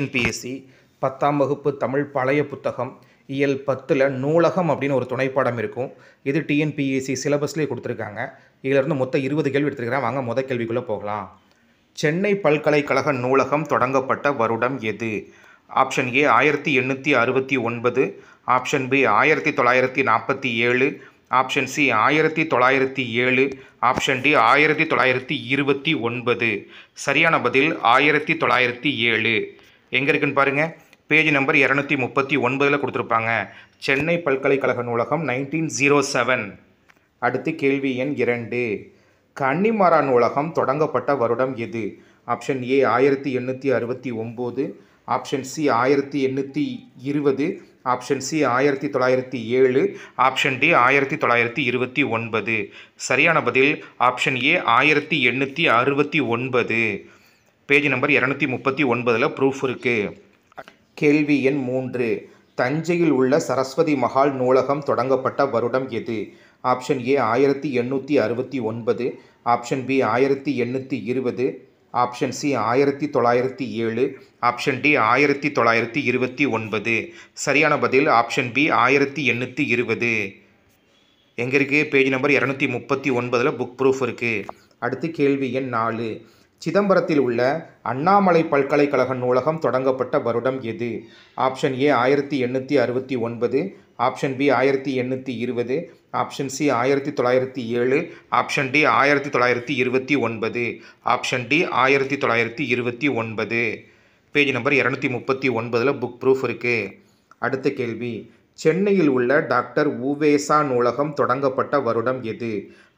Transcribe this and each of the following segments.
NPSC பத்தாம் வகுப்பு தமிழ் பழைய புத்தகம் இயல் பத்தில் நூலகம் அப்படின்னு ஒரு துணைப்பாடம் இருக்கும் இது டிஎன்பிஎஸ்சி சிலபஸ்லேயே கொடுத்துருக்காங்க இதிலிருந்து மொத்தம் இருபது கேள்வி எடுத்துருக்கிறேன் வாங்க மொதல் கேள்விக்குள்ளே போகலாம் சென்னை பல்கலைக்கழக நூலகம் தொடங்கப்பட்ட வருடம் எது ஆப்ஷன் ஏ ஆயிரத்தி எண்ணூற்றி அறுபத்தி ஒன்பது ஆப்ஷன் பி ஆயிரத்தி தொள்ளாயிரத்தி நாற்பத்தி ஏழு ஆப்ஷன் சி ஆயிரத்தி தொள்ளாயிரத்தி ஏழு ஆப்ஷன் டி ஆயிரத்தி தொள்ளாயிரத்தி இருபத்தி ஒன்பது சரியான பதில் ஆயிரத்தி தொள்ளாயிரத்தி ஏழு எங்கே இருக்குன்னு பாருங்கள் பேஜ் நம்பர் இரநூத்தி முப்பத்தி ஒன்பதில் கொடுத்துருப்பாங்க சென்னை பல்கலைக்கழக நூலகம் நைன்டீன் ஜீரோ oh செவன் அடுத்து கேள்வி எண் இரண்டு கன்னிமாரா நூலகம் தொடங்கப்பட்ட வருடம் எது ஆப்ஷன் ஏ ஆயிரத்தி எண்ணூற்றி அறுபத்தி ஒம்பது ஆப்ஷன் சி ஆயிரத்தி எண்ணூற்றி இருபது ஆப்ஷன் சி ஆயிரத்தி தொள்ளாயிரத்தி ஏழு ஆப்ஷன் டி ஆயிரத்தி தொள்ளாயிரத்தி இருபத்தி ஒன்பது சரியான பதில் ஆப்ஷன் ஏ ஆயிரத்தி எண்ணூற்றி அறுபத்தி ஒன்பது பேஜ் நம்பர் இரநூத்தி முப்பத்தி ஒன்பதில் ப்ரூஃப் இருக்குது கேள்வி எண் மூன்று தஞ்சையில் உள்ள சரஸ்வதி மஹால் நூலகம் தொடங்கப்பட்ட வருடம் எது ஆப்ஷன் ஏ ஆயிரத்தி எண்ணூற்றி அறுபத்தி ஒன்பது ஆப்ஷன் பி ஆயிரத்தி எண்ணூற்றி இருபது ஆப்ஷன் சி ஆயிரத்தி தொள்ளாயிரத்தி ஏழு ஆப்ஷன் டி ஆயிரத்தி தொள்ளாயிரத்தி இருபத்தி ஒன்பது சரியான பதில் ஆப்ஷன் பி ஆயிரத்தி எண்ணூற்றி இருபது எங்கே இருக்குது பேஜ் நம்பர் இரநூத்தி முப்பத்தி ஒன்பதில் புக் ப்ரூஃப் இருக்குது அடுத்து கேள்வி எண் நாலு சிதம்பரத்தில் உள்ள அண்ணாமலை பல்கலைக்கழக நூலகம் தொடங்கப்பட்ட வருடம் எது ஆப்ஷன் ஏ ஆயிரத்தி எண்ணூற்றி அறுபத்தி ஒன்பது ஆப்ஷன் பி ஆயிரத்தி எண்ணூற்றி இருபது ஆப்ஷன் சி ஆயிரத்தி தொள்ளாயிரத்தி ஏழு ஆப்ஷன் டி ஆயிரத்தி தொள்ளாயிரத்தி இருபத்தி ஒன்பது ஆப்ஷன் டி ஆயிரத்தி தொள்ளாயிரத்தி இருபத்தி ஒன்பது பேஜ் நம்பர் இரநூத்தி முப்பத்தி ஒன்பதில் புக் ப்ரூஃப் இருக்குது அடுத்த கேள்வி சென்னையில் உள்ள டாக்டர் உவேசா நூலகம் தொடங்கப்பட்ட வருடம் எது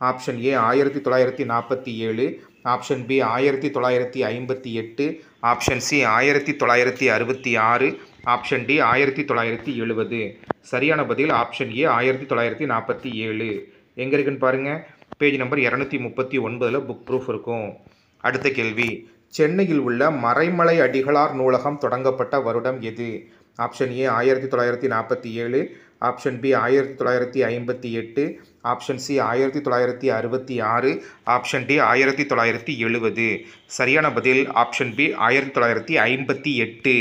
ஆப்ஷன் ஏ ஆயிரத்தி தொள்ளாயிரத்தி நாற்பத்தி ஏழு ஆப்ஷன் பி ஆயிரத்தி தொள்ளாயிரத்தி ஐம்பத்தி எட்டு ஆப்ஷன் சி ஆயிரத்தி தொள்ளாயிரத்தி அறுபத்தி ஆறு ஆப்ஷன் டி ஆயிரத்தி தொள்ளாயிரத்தி எழுபது சரியான பதில் ஆப்ஷன் ஏ ஆயிரத்தி தொள்ளாயிரத்தி நாற்பத்தி ஏழு எங்கே இருக்குன்னு பாருங்கள் பேஜ் நம்பர் இரநூத்தி முப்பத்தி ஒன்பதில் புக் ப்ரூஃப் இருக்கும் அடுத்த கேள்வி சென்னையில் உள்ள மறைமலை அடிகளார் நூலகம் தொடங்கப்பட்ட வருடம் எது ஆப்ஷன் ஏ ஆயிரத்தி தொள்ளாயிரத்தி நாற்பத்தி ஏழு ஆப்ஷன் பி ஆயிரத்தி தொள்ளாயிரத்தி ஐம்பத்தி எட்டு ஆப்ஷன் சி ஆயிரத்தி தொள்ளாயிரத்தி அறுபத்தி ஆறு ஆப்ஷன் டி ஆயிரத்தி தொள்ளாயிரத்தி எழுபது சரியான பதில் ஆப்ஷன் பி ஆயிரத்தி தொள்ளாயிரத்தி ஐம்பத்தி எட்டு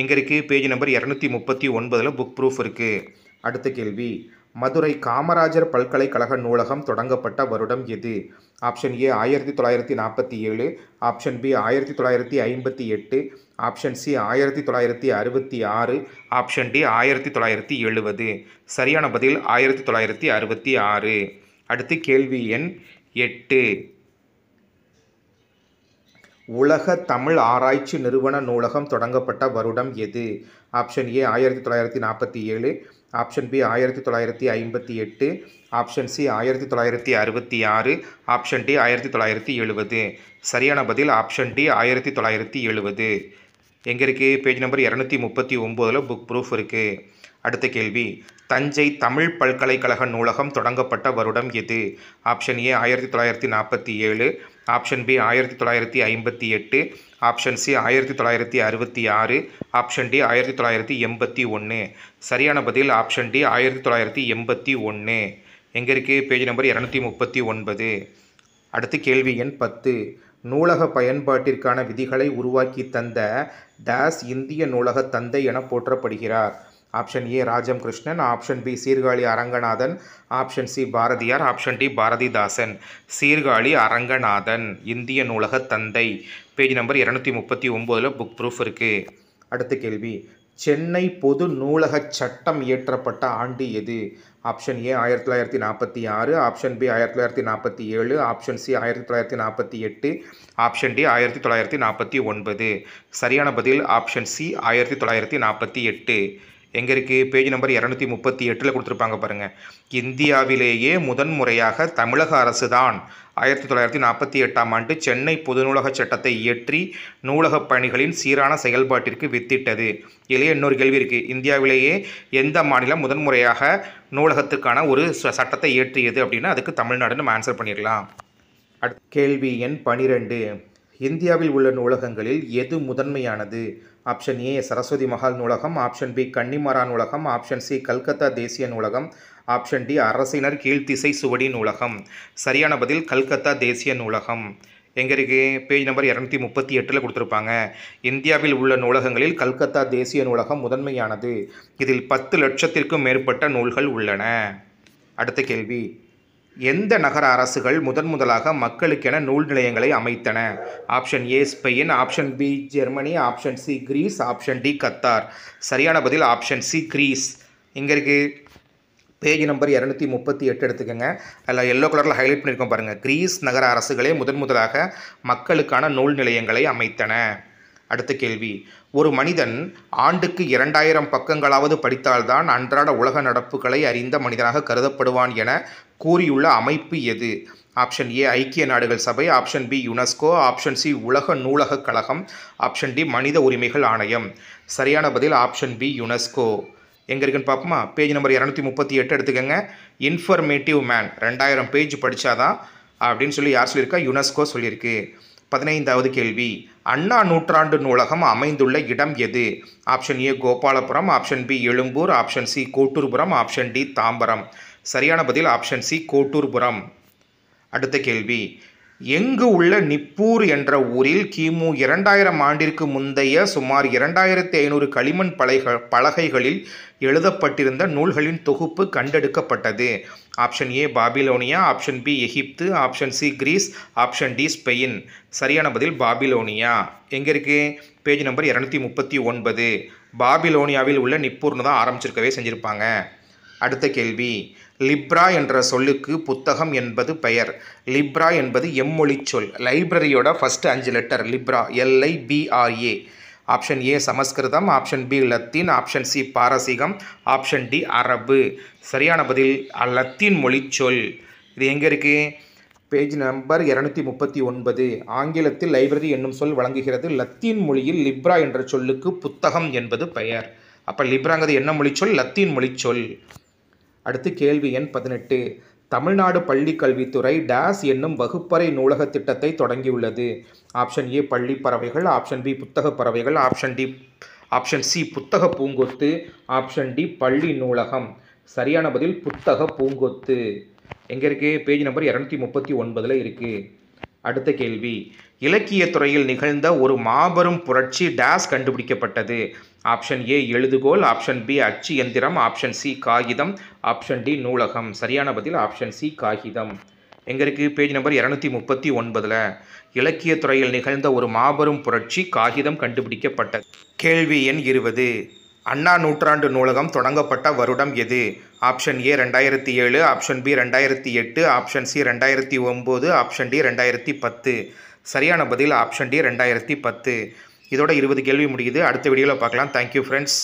எங்கே இருக்குது பேஜ் நம்பர் இரநூத்தி முப்பத்தி ஒன்பதில் புக் ப்ரூஃப் இருக்குது அடுத்த கேள்வி மதுரை காமராஜர் பல்கலைக்கழக நூலகம் தொடங்கப்பட்ட வருடம் எது ஆப்ஷன் ஏ ஆயிரத்தி தொள்ளாயிரத்தி நாற்பத்தி ஏழு ஆப்ஷன் பி ஆயிரத்தி தொள்ளாயிரத்தி ஐம்பத்தி எட்டு ஆப்ஷன் சி ஆயிரத்தி தொள்ளாயிரத்தி அறுபத்தி ஆறு ஆப்ஷன் டி ஆயிரத்தி தொள்ளாயிரத்தி எழுபது சரியான பதில் ஆயிரத்தி தொள்ளாயிரத்தி அறுபத்தி ஆறு அடுத்து கேள்வி எண் எட்டு உலக தமிழ் ஆராய்ச்சி நிறுவன நூலகம் தொடங்கப்பட்ட வருடம் எது ஆப்ஷன் ஏ ஆயிரத்தி தொள்ளாயிரத்தி நாற்பத்தி ஏழு ஆப்ஷன் பி ஆயிரத்தி தொள்ளாயிரத்தி ஐம்பத்தி எட்டு ஆப்ஷன் சி ஆயிரத்தி தொள்ளாயிரத்தி அறுபத்தி ஆறு ஆப்ஷன் டி ஆயிரத்தி தொள்ளாயிரத்தி எழுபது சரியான பதில் ஆப்ஷன் டி ஆயிரத்தி தொள்ளாயிரத்தி எழுபது எங்கே இருக்குது பேஜ் நம்பர் இரநூத்தி முப்பத்தி ஒம்போதில் புக் ப்ரூஃப் இருக்குது அடுத்த கேள்வி தஞ்சை தமிழ் பல்கலைக்கழக நூலகம் தொடங்கப்பட்ட வருடம் எது ஆப்ஷன் ஏ ஆயிரத்தி தொள்ளாயிரத்தி நாற்பத்தி ஏழு ஆப்ஷன் பி ஆயிரத்தி தொள்ளாயிரத்தி ஐம்பத்தி எட்டு ஆப்ஷன் சி ஆயிரத்தி தொள்ளாயிரத்தி அறுபத்தி ஆறு ஆப்ஷன் டி ஆயிரத்தி தொள்ளாயிரத்தி எண்பத்தி ஒன்று சரியான பதில் ஆப்ஷன் டி ஆயிரத்தி தொள்ளாயிரத்தி எண்பத்தி ஒன்று எங்கே இருக்குது பேஜ் நம்பர் இரநூத்தி முப்பத்தி ஒன்பது அடுத்து கேள்வி எண் பத்து நூலக பயன்பாட்டிற்கான விதிகளை உருவாக்கி தந்த டேஸ் இந்திய நூலக தந்தை என போற்றப்படுகிறார் option A Rajam Krishnan option B Sirkazhi Aranganathan option C Bharathiyar option D Bharathidasan Sirkazhi Aranganathan இந்திய நூலக தந்தை பேஜ் நம்பர் இரநூத்தி முப்பத்தி ஒம்போதில் புக் ப்ரூஃப் இருக்குது அடுத்த கேள்வி சென்னை பொது நூலக சட்டம் இயற்றப்பட்ட ஆண்டு எது ஆப்ஷன் ஏ ஆயிரத்தி தொள்ளாயிரத்தி நாற்பத்தி ஆறு ஆப்ஷன் பி ஆயிரத்தி தொள்ளாயிரத்தி நாற்பத்தி ஏழு ஆப்ஷன் சி ஆயிரத்தி தொள்ளாயிரத்தி நாற்பத்தி எட்டு ஆப்ஷன் டி ஆயிரத்தி தொள்ளாயிரத்தி நாற்பத்தி ஒன்பது சரியான பதில் ஆப்ஷன் சி ஆயிரத்தி தொள்ளாயிரத்தி நாற்பத்தி எட்டு எங்கே இருக்குது பேஜ் நம்பர் இரநூத்தி முப்பத்தி எட்டில் கொடுத்துருப்பாங்க பாருங்கள் இந்தியாவிலேயே முதன்முறையாக தமிழக அரசு தான் ஆயிரத்தி தொள்ளாயிரத்தி நாற்பத்தி எட்டாம் ஆண்டு சென்னை பொதுநூலக சட்டத்தை இயற்றி நூலகப் பணிகளின் சீரான செயல்பாட்டிற்கு வித்திட்டது இதிலே இன்னொரு கேள்வி இருக்குது இந்தியாவிலேயே எந்த மாநிலம் முதன்முறையாக நூலகத்துக்கான ஒரு சட்டத்தை இயற்றியது அப்படின்னா அதுக்கு தமிழ்நாடுன்னு நம்ம ஆன்சர் பண்ணிடலாம் கேள்வி எண் பனிரெண்டு இந்தியாவில் உள்ள நூலகங்களில் எது முதன்மையானது ஆப்ஷன் ஏ சரஸ்வதி மஹால் நூலகம் ஆப்ஷன் பி கன்னிமாரா நூலகம் ஆப்ஷன் சி கல்கத்தா தேசிய நூலகம் ஆப்ஷன் டி அரசினர் கீழ்த்திசை சுவடி நூலகம் சரியான பதில் கல்கத்தா தேசிய நூலகம் எங்கே இருக்கு பேஜ் நம்பர் இரநூத்தி முப்பத்தி எட்டில் கொடுத்துருப்பாங்க இந்தியாவில் உள்ள நூலகங்களில் கல்கத்தா தேசிய நூலகம் முதன்மையானது இதில் பத்து லட்சத்திற்கும் மேற்பட்ட நூல்கள் உள்ளன அடுத்த கேள்வி எந்த நகர அரசுகள் முதன் முதலாக மக்களுக்கென நூல் நிலையங்களை அமைத்தன option A Spain option B Germany option C Greece option D Qatar சரியான பதில் ஆப்ஷன் சி கிரீஸ் இங்கே இருக்குது பேஜ் நம்பர் இரநூத்தி முப்பத்தி எட்டு எடுத்துக்கோங்க அதில் எல்லோ கலரில் ஹைலைட் பண்ணியிருக்கோம் பாருங்கள் கிரீஸ் நகர அரசுகளே முதன் முதலாக மக்களுக்கான நூல் நிலையங்களை அமைத்தன அடுத்த கேள்வி ஒரு மனிதன் ஆண்டுக்கு இரண்டாயிரம் பக்கங்களாவது படித்தால்தான் அன்றாட உலக நடப்புகளை அறிந்த மனிதனாக கருதப்படுவான் என கூறியுள்ள அமைப்பு எது ஆப்ஷன் ஏ ஐக்கிய நாடுகள் சபை option B UNESCO option C உலக நூலக கழகம் ஆப்ஷன் டி மனித உரிமைகள் ஆணையம் சரியான பதில் ஆப்ஷன் பி யுனெஸ்கோ எங்கே இருக்குன்னு பார்ப்போமா பேஜ் நம்பர் இரநூத்தி முப்பத்தி எட்டு எடுத்துக்கோங்க இன்ஃபர்மேட்டிவ் மேன் ரெண்டாயிரம் பேஜ் படித்தாதான் அப்படின்னு சொல்லி யார் சொல்லியிருக்கா யுனெஸ்கோ சொல்லியிருக்கு பதினைந்தாவது கேள்வி அண்ணா நூற்றாண்டு நூலகம் அமைந்துள்ள இடம் எது option A Gopalapuram option B Ezhumbur option C Kotturpuram option D Tambaram சரியான பதில் ஆப்ஷன் சி கோட்டூர்புரம் அடுத்த கேள்வி எங்கு உள்ள நிப்பூர் என்ற ஊரில் கிமு இரண்டாயிரம் ஆண்டிற்கு முந்தைய சுமார் இரண்டாயிரத்தி ஐநூறு களிமண் பலக பலகைகளில் எழுதப்பட்டிருந்த நூல்களின் தொகுப்பு கண்டெடுக்கப்பட்டது option A Babylonia option B எகிப்து option C Greece option D Spain சரியான பதில் பாபிலோனியா எங்கே இருக்குது பேஜ் நம்பர் இரநூத்தி முப்பத்தி ஒன்பது பாபிலோனியாவில் உள்ள நிப்பூர்னு தான் ஆரம்பிச்சிருக்கவே செஞ்சுருப்பாங்க அடுத்த கேள்வி லிப்ரா என்ற சொல்லுக்கு புத்தகம் என்பது பெயர் லிப்ரா என்பது எம்மொழி சொல் லைப்ரரியோட ஃபஸ்ட்டு அஞ்சு letter libra L I B R A option A சமஸ்கிருதம் ஆப்ஷன் பி லத்தீன் ஆப்ஷன் சி பாரசீகம் ஆப்ஷன் டி அரபு சரியான பதில் லத்தீன் மொழி சொல் இது எங்கே இருக்குது பேஜ் நம்பர் இரநூத்தி முப்பத்தி ஒன்பது ஆங்கிலத்தில் லைப்ரரி என்னும் சொல் வழங்குகிறது லத்தீன் மொழியில் லிப்ரா என்ற சொல்லுக்கு புத்தகம் என்பது பெயர் அப்போ லிப்ராங்கிறது என்ன மொழி சொல் லத்தீன் மொழி சொல் அடுத்து கேள்வி எண் பதினெட்டு தமிழ்நாடு பள்ளி கல்வித்துறை டேஸ் என்னும் வகுப்பறை நூலக திட்டத்தை தொடங்கியுள்ளது ஆப்ஷன் ஏ பள்ளி பறவைகள் ஆப்ஷன் பி புத்தக பறவைகள் ஆப்ஷன் டி ஆப்ஷன் சி புத்தக பூங்கொத்து ஆப்ஷன் டி பள்ளி நூலகம் சரியான பதில் புத்தக பூங்கொத்து எங்கே இருக்கு பேஜ் நம்பர் இரநூத்தி முப்பத்தி ஒன்பதில் இருக்குது அடுத்த கேள்வி இலக்கிய துறையில் நிகழ்ந்த ஒரு மாபெரும் புரட்சி டேஸ் கண்டுபிடிக்கப்பட்டது ஆப்ஷன் ஏ எழுதுகோல் ஆப்ஷன் பி அச்சு எந்திரம் ஆப்ஷன் சி காகிதம் ஆப்ஷன் டி நூலகம் சரியான பதில் ஆப்ஷன் சி காகிதம் எங்கே இருக்குது பேஜ் நம்பர் இரநூத்தி முப்பத்தி ஒன்பதில் இலக்கிய துறையில் நிகழ்ந்த ஒரு மாபெரும் புரட்சி காகிதம் கண்டுபிடிக்கப்பட்டது கேள்வி எண் இருபது அண்ணா நூற்றாண்டு நூலகம் தொடங்கப்பட்ட வருடம் எது ஆப்ஷன் ஏ ரெண்டாயிரத்தி ஏழு ஆப்ஷன் பி ரெண்டாயிரத்தி எட்டு ஆப்ஷன் சி ரெண்டாயிரத்தி ஒம்பது ஆப்ஷன் டி ரெண்டாயிரத்தி பத்து சரியான பதில் ஆப்ஷன் டி ரெண்டாயிரத்தி பத்து இதோட இருபது கேள்வி முடியுது அடுத்த வீடியோவில் பார்க்கலாம் தேங்க்யூ ஃப்ரெண்ட்ஸ்